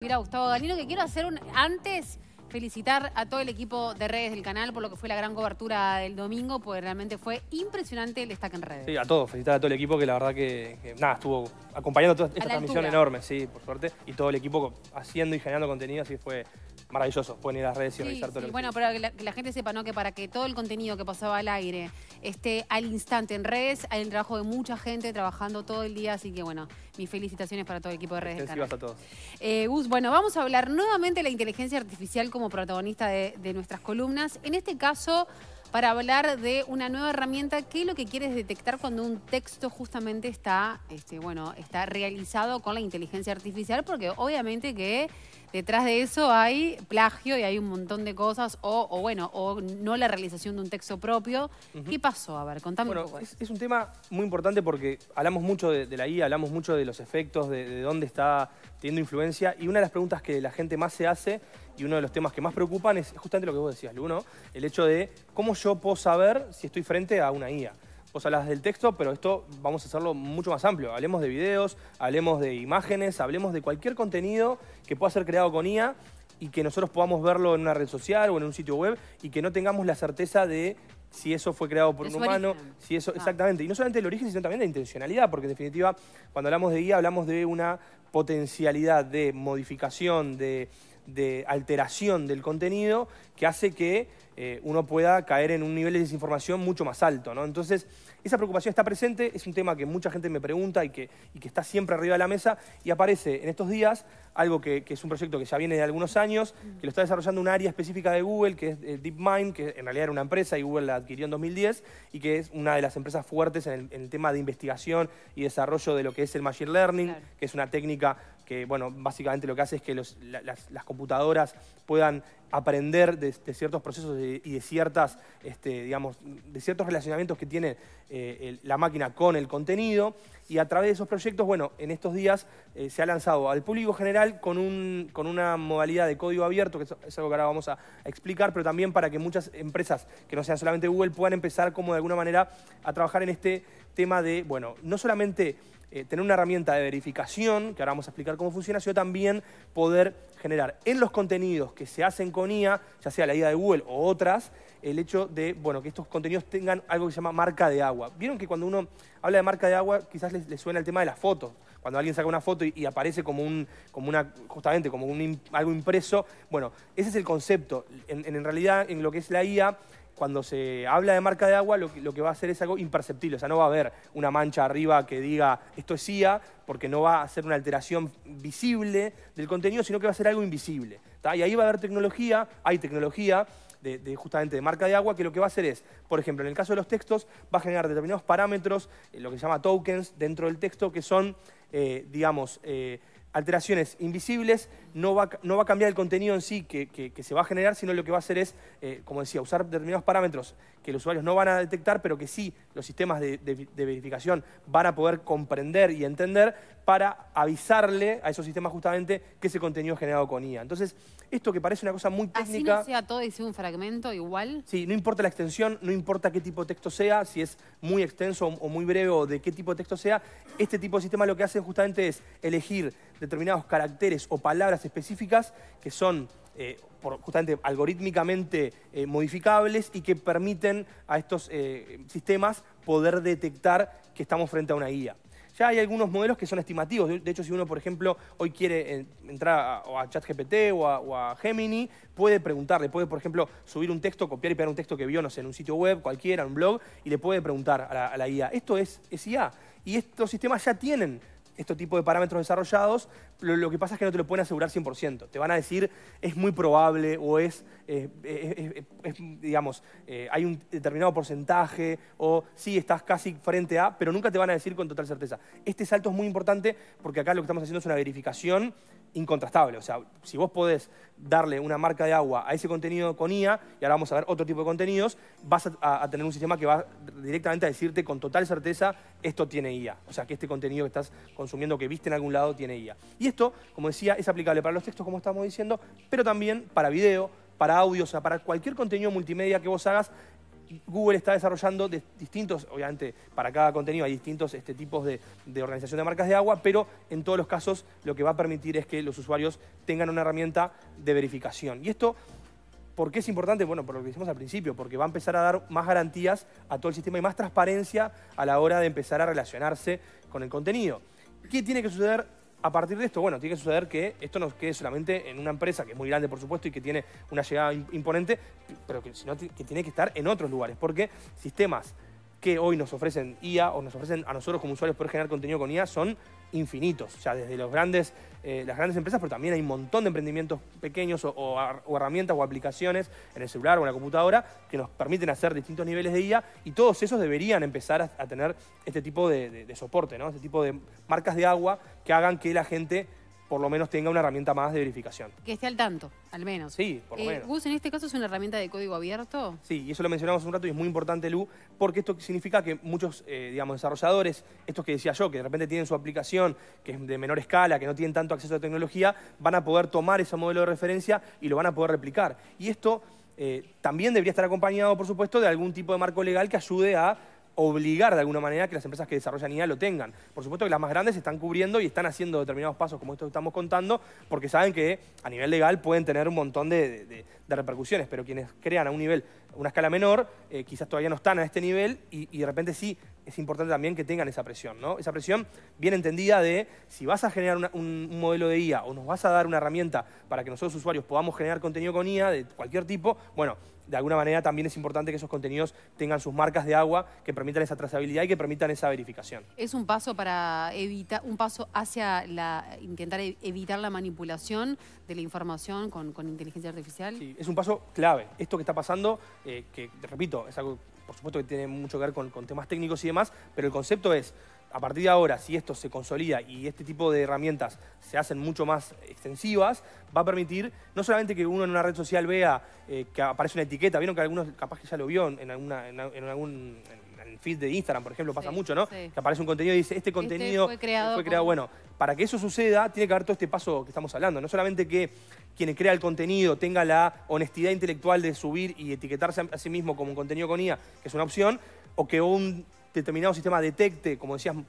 Mira, Gustavo Galino, que quiero hacer un... Antes, felicitar a todo el equipo de redes del canal por lo que fue la gran cobertura del domingo, porque realmente fue impresionante el destaque en redes. Sí, a todos, felicitar a todo el equipo que la verdad que, nada, estuvo acompañando toda esta transmisión enorme, sí, por suerte, y todo el equipo haciendo y generando contenido, así fue maravilloso. Pueden ir a las redes y sí, todo Bueno, para que la, gente sepa, ¿no? Que para que todo el contenido que pasaba al aire esté al instante en redes, hay el trabajo de mucha gente trabajando todo el día, así que bueno, mis felicitaciones para todo el equipo de redes. Gracias a todos. Eh, Gus, bueno, vamos a hablar nuevamente de la inteligencia artificial como protagonista de, nuestras columnas. En este caso para hablar de una nueva herramienta. ¿Qué es lo que quieres detectar cuando un texto justamente está, este, bueno, está realizado con la inteligencia artificial? Porque obviamente que detrás de eso hay plagio y hay un montón de cosas, o, bueno, o no la realización de un texto propio. ¿Qué pasó? A ver, contame Es, un tema muy importante porque hablamos mucho de, la IA, hablamos mucho de los efectos, de, de dónde está teniendo influencia, y una de las preguntas que la gente más se hace y uno de los temas que más preocupan es justamente lo que vos decías, Luno, el hecho de cómo yo puedo saber si estoy frente a una IA vos las del texto, pero esto vamos a hacerlo mucho más amplio. Hablemos de videos, hablemos de imágenes, hablemos de cualquier contenido que pueda ser creado con IA y que nosotros podamos verlo en una red social o en un sitio web y que no tengamos la certeza de si eso fue creado por un humano, si eso, ah. exactamente, y no solamente el origen, sino también la intencionalidad, porque en definitiva, cuando hablamos de IA, hablamos de una potencialidad de modificación, de alteración del contenido que hace que eh, uno pueda caer en un nivel de desinformación mucho más alto. ¿no? Entonces, esa preocupación está presente, es un tema que mucha gente me pregunta y que, que está siempre arriba de la mesa y aparece en estos días algo que, es un proyecto que ya viene de algunos años, que lo está desarrollando un área específica de Google, que es eh, DeepMind, que en realidad era una empresa y Google la adquirió en 2010 y que es una de las empresas fuertes en el, tema de investigación y desarrollo de lo que es el Machine Learning, que es una técnica que, bueno, básicamente lo que hace es que las, computadoras puedan aprender de, ciertos procesos y de, ciertas, este, digamos, de ciertos relacionamientos que tiene eh, la máquina con el contenido. Y a través de esos proyectos, bueno, en estos días eh, se ha lanzado al público general con, un, con una modalidad de código abierto, que es algo que ahora vamos a, a explicar, pero también para que muchas empresas que no sean solamente Google puedan empezar como de alguna manera a trabajar en este tema de, bueno, no solamente eh, tener una herramienta de verificación, que ahora vamos a explicar cómo funciona, sino también poder generar en los contenidos que se hacen con IA, ya sea la IA de Google o otras, el hecho de bueno, que estos contenidos tengan algo que se llama marca de agua. Vieron que cuando uno habla de marca de agua, quizás les, suena el tema de las fotos. Cuando alguien saca una foto y, aparece como un, como una, justamente como un, algo impreso. Bueno, ese es el concepto. En, en realidad, en lo que es la IA, cuando se habla de marca de agua, lo que, va a hacer es algo imperceptible. O sea, no va a haber una mancha arriba que diga esto es IA, porque no va a ser una alteración visible del contenido, sino que va a ser algo invisible. Y ahí va a haber tecnología, hay tecnología. De, justamente de marca de agua, que lo que va a hacer es, por ejemplo, en el caso de los textos, va a generar determinados parámetros, eh, lo que se llama tokens dentro del texto, que son, eh, digamos, eh, alteraciones invisibles, no va, no va, a cambiar el contenido en sí que, se va a generar, sino lo que va a hacer es, eh, como decía, usar determinados parámetros que los usuarios no van a detectar, pero que sí los sistemas de, verificación van a poder comprender y entender para avisarle a esos sistemas justamente que ese contenido es generado con IA. Entonces, esto que parece una cosa muy técnica... Así no sea todo y sea un fragmento igual. Sí, no importa la extensión, no importa qué tipo de texto sea, si es muy extenso o muy breve o de qué tipo de texto sea, este tipo de sistema lo que hace justamente es elegir determinados caracteres o palabras específicas que son eh, justamente algorítmicamente eh, modificables y que permiten a estos eh, sistemas poder detectar que estamos frente a una IA. Ya hay algunos modelos que son estimativos. De hecho, si uno, por ejemplo, hoy quiere entrar a, ChatGPT o a, Gemini, puede preguntarle, puede, por ejemplo, subir un texto, copiar y pegar un texto que vio, no sé, en un sitio web, cualquiera, en un blog, y le puede preguntar a la, IA. Esto es, es IA. Y estos sistemas ya tienen este tipo de parámetros desarrollados, lo, que pasa es que no te lo pueden asegurar 100%. Te van a decir, es muy probable o es, eh, eh, eh, digamos, hay un determinado porcentaje o sí, estás casi frente a, pero nunca te van a decir con total certeza. Este salto es muy importante porque acá lo que estamos haciendo es una verificación incontrastable. O sea, si vos podés darle una marca de agua a ese contenido con IA, y ahora vamos a ver otro tipo de contenidos, vas a, tener un sistema que va directamente a decirte con total certeza, esto tiene IA. O sea, que este contenido que estás consumiendo, que viste en algún lado, tiene IA. Y esto, como decía, es aplicable para los textos, como estamos diciendo, pero también para video, para audio, o sea, para cualquier contenido multimedia que vos hagas, Google está desarrollando distintos, obviamente para cada contenido hay distintos este, tipos de, de, organización de marcas de agua, pero en todos los casos lo que va a permitir es que los usuarios tengan una herramienta de verificación. Y esto, ¿por qué es importante? Bueno, por lo que decimos al principio, porque va a empezar a dar más garantías a todo el sistema y más transparencia a la hora de empezar a relacionarse con el contenido. ¿Qué tiene que suceder a partir de esto, bueno, tiene que suceder que esto no quede solamente en una empresa que es muy grande, por supuesto, y que tiene una llegada imponente, pero que, que tiene que estar en otros lugares, porque sistemas que hoy nos ofrecen IA o nos ofrecen a nosotros como usuarios poder generar contenido con IA son infinitos. O sea, desde los grandes, eh, las grandes empresas, pero también hay un montón de emprendimientos pequeños o, herramientas o aplicaciones en el celular o en la computadora que nos permiten hacer distintos niveles de IA y todos esos deberían empezar a, tener este tipo de, soporte, ¿no? este tipo de marcas de agua que hagan que la gente por lo menos tenga una herramienta más de verificación. Que esté al tanto, al menos. Sí, por lo eh, menos. Gus, en este caso es una herramienta de código abierto. Sí, y eso lo mencionamos un rato y es muy importante, Lu, porque esto significa que muchos, eh, digamos, desarrolladores, estos que decía yo, que de repente tienen su aplicación, que es de menor escala, que no tienen tanto acceso a tecnología, van a poder tomar ese modelo de referencia y lo van a poder replicar. Y esto eh, también debería estar acompañado, por supuesto, de algún tipo de marco legal que ayude a obligar de alguna manera que las empresas que desarrollan IA lo tengan. Por supuesto que las más grandes están cubriendo y están haciendo determinados pasos como estos que estamos contando, porque saben que a nivel legal pueden tener un montón de, repercusiones, pero quienes crean a un nivel, una escala menor, eh, quizás todavía no están a este nivel y, de repente sí es importante también que tengan esa presión, ¿no? Esa presión bien entendida de si vas a generar un, un, modelo de IA o nos vas a dar una herramienta para que nosotros usuarios podamos generar contenido con IA de cualquier tipo, bueno, de alguna manera también es importante que esos contenidos tengan sus marcas de agua que permitan esa trazabilidad y que permitan esa verificación. Es un paso para evitar, un paso hacia la, intentar e, evitar la manipulación de la información con, inteligencia artificial. Sí, es un paso clave. Esto que está pasando, eh, que repito, es algo por supuesto que tiene mucho que ver con temas técnicos y demás, pero el concepto es a partir de ahora, si esto se consolida y este tipo de herramientas se hacen mucho más extensivas, va a permitir no solamente que uno en una red social vea eh, que aparece una etiqueta, vieron que algunos capaz que ya lo vio en, algún feed de Instagram, por ejemplo, pasa mucho, ¿no? Que aparece un contenido y dice, este, este contenido fue creado, bueno. Para que eso suceda, tiene que haber todo este paso que estamos hablando. No solamente que quien crea el contenido tenga la honestidad intelectual de subir y etiquetarse a sí mismo como un contenido con IA, que es una opción, o que un determinado sistema detecte, como decíamos,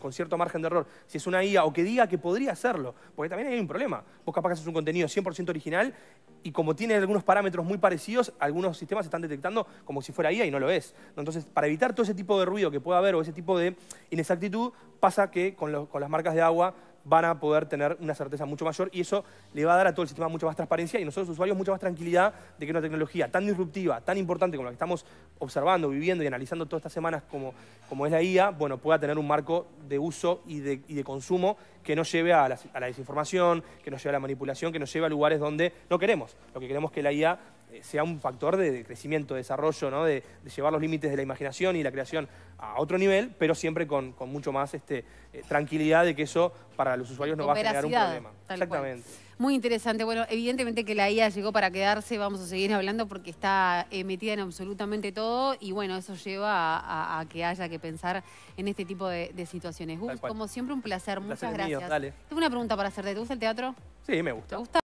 con cierto margen de error, si es una IA o que diga que podría hacerlo. Porque también hay un problema. Vos capaz que haces un contenido 100% original y como tiene algunos parámetros muy parecidos, algunos sistemas están detectando como si fuera IA y no lo es. Entonces, para evitar todo ese tipo de ruido que pueda haber o ese tipo de inexactitud, pasa que con, con las marcas de agua van a poder tener una certeza mucho mayor y eso le va a dar a todo el sistema mucha más transparencia y nosotros usuarios mucha más tranquilidad de que una tecnología tan disruptiva, tan importante como la que estamos observando, viviendo y analizando todas estas semanas como, como es la IA, bueno, pueda tener un marco de uso y de, consumo que nos lleve a la, desinformación, que nos lleve a la manipulación, que nos lleve a lugares donde no queremos. Lo que queremos es que la IA eh, sea un factor de, crecimiento, desarrollo, ¿no? de, llevar los límites de la imaginación y la creación a otro nivel, pero siempre con, mucho más este, eh, tranquilidad de que eso para los usuarios no va a generar un problema. Exactamente. Muy interesante. Bueno, evidentemente que la IA llegó para quedarse, vamos a seguir hablando porque está eh, metida en absolutamente todo y bueno, eso lleva a, que haya que pensar en este tipo de, situaciones. como siempre, un placer. Muchas gracias. Tengo una pregunta para hacerte. ¿Te gusta el teatro? Sí, me gusta. ¿Te gusta?